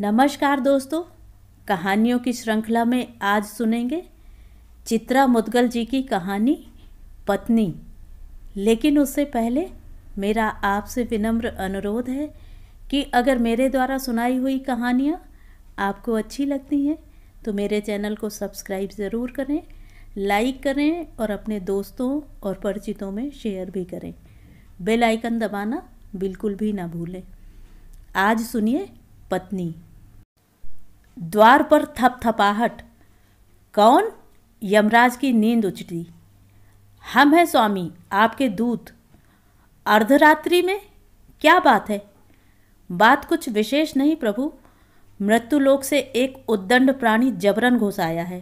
नमस्कार दोस्तों कहानियों की श्रृंखला में आज सुनेंगे चित्रा मुदगल जी की कहानी पत्नी लेकिन उससे पहले मेरा आपसे विनम्र अनुरोध है कि अगर मेरे द्वारा सुनाई हुई कहानियाँ आपको अच्छी लगती हैं तो मेरे चैनल को सब्सक्राइब ज़रूर करें लाइक करें और अपने दोस्तों और परिचितों में शेयर भी करें बेल आइकन दबाना बिल्कुल भी ना भूलें आज सुनिए पत्नी द्वार पर थपथपाहट कौन यमराज की नींद उचटी हम हैं स्वामी आपके दूत अर्धरात्रि में क्या बात है बात कुछ विशेष नहीं प्रभु मृत्युलोक से एक उद्दंड प्राणी जबरन घुस आया है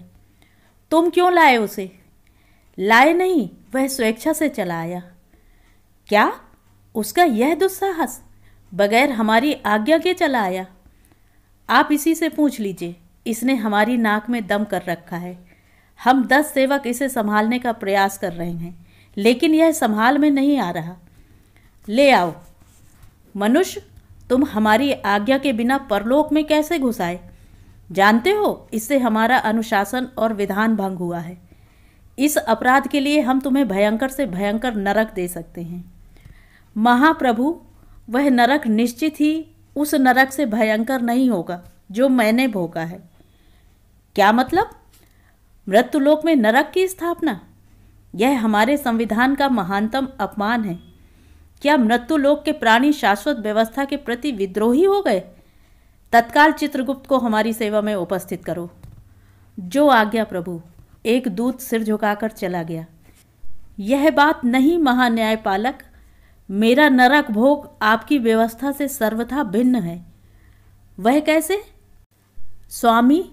तुम क्यों लाए उसे लाए नहीं वह स्वेच्छा से चला आया क्या उसका यह दुस्साहस बगैर हमारी आज्ञा के चला आया आप इसी से पूछ लीजिए इसने हमारी नाक में दम कर रखा है हम दस सेवक इसे संभालने का प्रयास कर रहे हैं लेकिन यह संभाल में नहीं आ रहा ले आओ मनुष्य तुम हमारी आज्ञा के बिना परलोक में कैसे घुस आए जानते हो इससे हमारा अनुशासन और विधान भंग हुआ है इस अपराध के लिए हम तुम्हें भयंकर से भयंकर नरक दे सकते हैं महाप्रभु वह नरक निश्चित ही उस नरक से भयंकर नहीं होगा जो मैंने भोगा है क्या मतलब मृत्युलोक में नरक की स्थापना यह हमारे संविधान का महानतम अपमान है क्या मृत्युलोक के प्राणी शाश्वत व्यवस्था के प्रति विद्रोही हो गए तत्काल चित्रगुप्त को हमारी सेवा में उपस्थित करो जो आज्ञा प्रभु एक दूत सिर झुकाकर चला गया यह बात नहीं महान्यायपालक मेरा नरक भोग आपकी व्यवस्था से सर्वथा भिन्न है वह कैसे स्वामी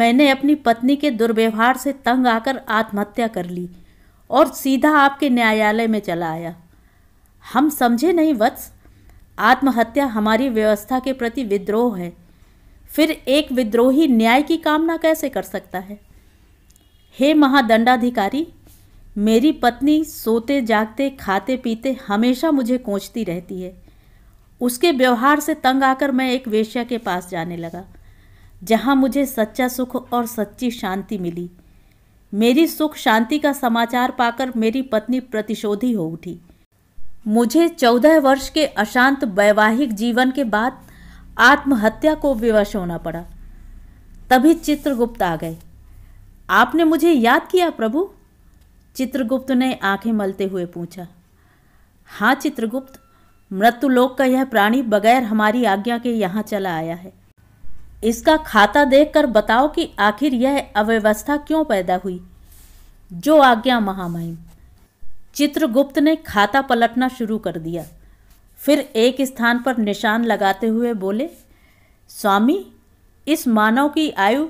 मैंने अपनी पत्नी के दुर्व्यवहार से तंग आकर आत्महत्या कर ली और सीधा आपके न्यायालय में चला आया हम समझे नहीं वत्स आत्महत्या हमारी व्यवस्था के प्रति विद्रोह है फिर एक विद्रोही न्याय की कामना कैसे कर सकता है हे महादंडाधिकारी मेरी पत्नी सोते जागते खाते पीते हमेशा मुझे कोचती रहती है उसके व्यवहार से तंग आकर मैं एक वेश्या के पास जाने लगा जहाँ मुझे सच्चा सुख और सच्ची शांति मिली मेरी सुख शांति का समाचार पाकर मेरी पत्नी प्रतिशोधी हो उठी मुझे चौदह वर्ष के अशांत वैवाहिक जीवन के बाद आत्महत्या को विवश होना पड़ा तभी चित्रगुप्त आ गए आपने मुझे याद किया प्रभु चित्रगुप्त ने आंखें मलते हुए पूछा हाँ चित्रगुप्त मृत्युलोक का यह प्राणी बगैर हमारी आज्ञा के यहाँ चला आया है इसका खाता देखकर बताओ कि आखिर यह अव्यवस्था क्यों पैदा हुई जो आज्ञा महामहिम चित्रगुप्त ने खाता पलटना शुरू कर दिया फिर एक स्थान पर निशान लगाते हुए बोले स्वामी इस मानव की आयु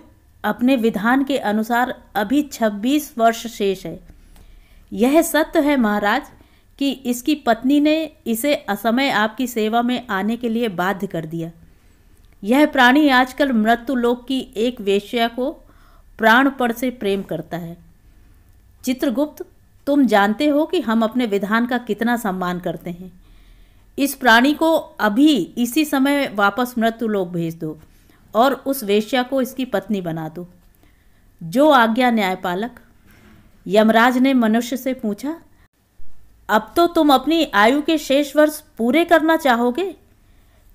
अपने विधान के अनुसार अभी 26 वर्ष शेष है यह सत्य है महाराज कि इसकी पत्नी ने इसे असमय आपकी सेवा में आने के लिए बाध्य कर दिया यह प्राणी आजकल मृत्यु लोक की एक वेश्या को प्राणपण से प्रेम करता है चित्रगुप्त तुम जानते हो कि हम अपने विधान का कितना सम्मान करते हैं इस प्राणी को अभी इसी समय वापस मृत्यु लोक भेज दो और उस वेश्या को इसकी पत्नी बना दो जो आज्ञा न्यायपालक यमराज ने मनुष्य से पूछा अब तो तुम अपनी आयु के शेष वर्ष पूरे करना चाहोगे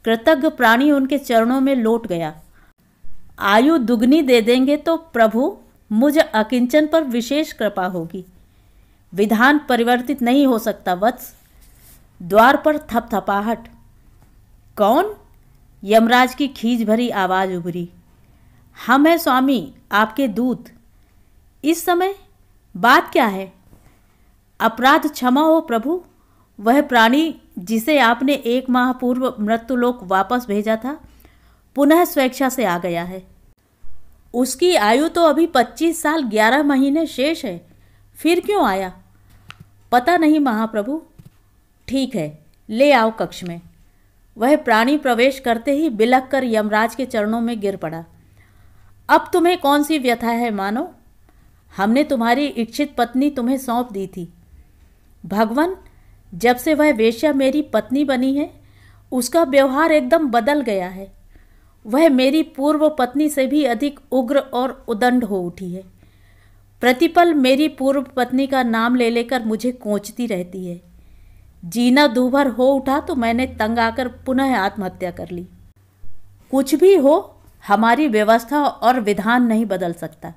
कृतज्ञ प्राणी उनके चरणों में लौट गया आयु दुगनी दे देंगे तो प्रभु मुझे अकिंचन पर विशेष कृपा होगी विधान परिवर्तित नहीं हो सकता वत्स द्वार पर थपथपाहट कौन यमराज की खींच भरी आवाज़ उभरी हम हैं स्वामी आपके दूत इस समय बात क्या है अपराध क्षमा हो प्रभु वह प्राणी जिसे आपने एक माह पूर्व मृत्युलोक वापस भेजा था पुनः स्वेच्छा से आ गया है उसकी आयु तो अभी पच्चीस साल ग्यारह महीने शेष है फिर क्यों आया पता नहीं महाप्रभु ठीक है ले आओ कक्ष में वह प्राणी प्रवेश करते ही बिलक कर यमराज के चरणों में गिर पड़ा अब तुम्हें कौन सी व्यथा है मानो हमने तुम्हारी इच्छित पत्नी तुम्हें सौंप दी थी भगवान जब से वह वेश्या मेरी पत्नी बनी है उसका व्यवहार एकदम बदल गया है वह मेरी पूर्व पत्नी से भी अधिक उग्र और उदंड हो उठी है प्रतिपल मेरी पूर्व पत्नी का नाम ले लेकर मुझे कोचती रहती है जीना दूभर हो उठा तो मैंने तंग आकर पुनः आत्महत्या कर ली कुछ भी हो हमारी व्यवस्था और विधान नहीं बदल सकता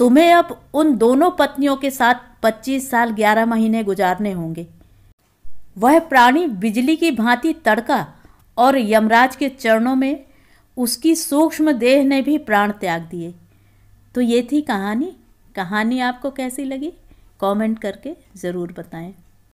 तुम्हें अब उन दोनों पत्नियों के साथ 25 साल 11 महीने गुजारने होंगे वह प्राणी बिजली की भांति तड़का और यमराज के चरणों में उसकी सूक्ष्म देह ने भी प्राण त्याग दिए तो ये थी कहानी कहानी आपको कैसी लगी कमेंट करके ज़रूर बताएं